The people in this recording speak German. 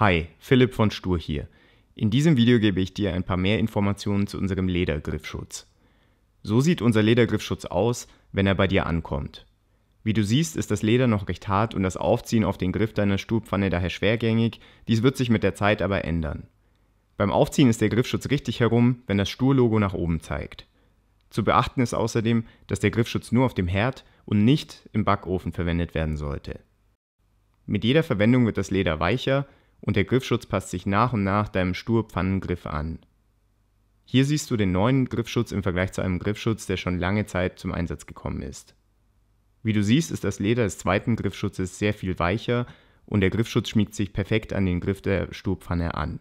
Hi, Philipp von Stur hier. In diesem Video gebe ich dir ein paar mehr Informationen zu unserem Ledergriffschutz. So sieht unser Ledergriffschutz aus, wenn er bei dir ankommt. Wie du siehst, ist das Leder noch recht hart und das Aufziehen auf den Griff deiner Stuhlpfanne daher schwergängig, dies wird sich mit der Zeit aber ändern. Beim Aufziehen ist der Griffschutz richtig herum, wenn das Sturlogo nach oben zeigt. Zu beachten ist außerdem, dass der Griffschutz nur auf dem Herd und nicht im Backofen verwendet werden sollte. Mit jeder Verwendung wird das Leder weicher, und der Griffschutz passt sich nach und nach deinem Sturpfannengriff an. Hier siehst du den neuen Griffschutz im Vergleich zu einem Griffschutz, der schon lange Zeit zum Einsatz gekommen ist. Wie du siehst, ist das Leder des zweiten Griffschutzes sehr viel weicher und der Griffschutz schmiegt sich perfekt an den Griff der Sturpfanne an.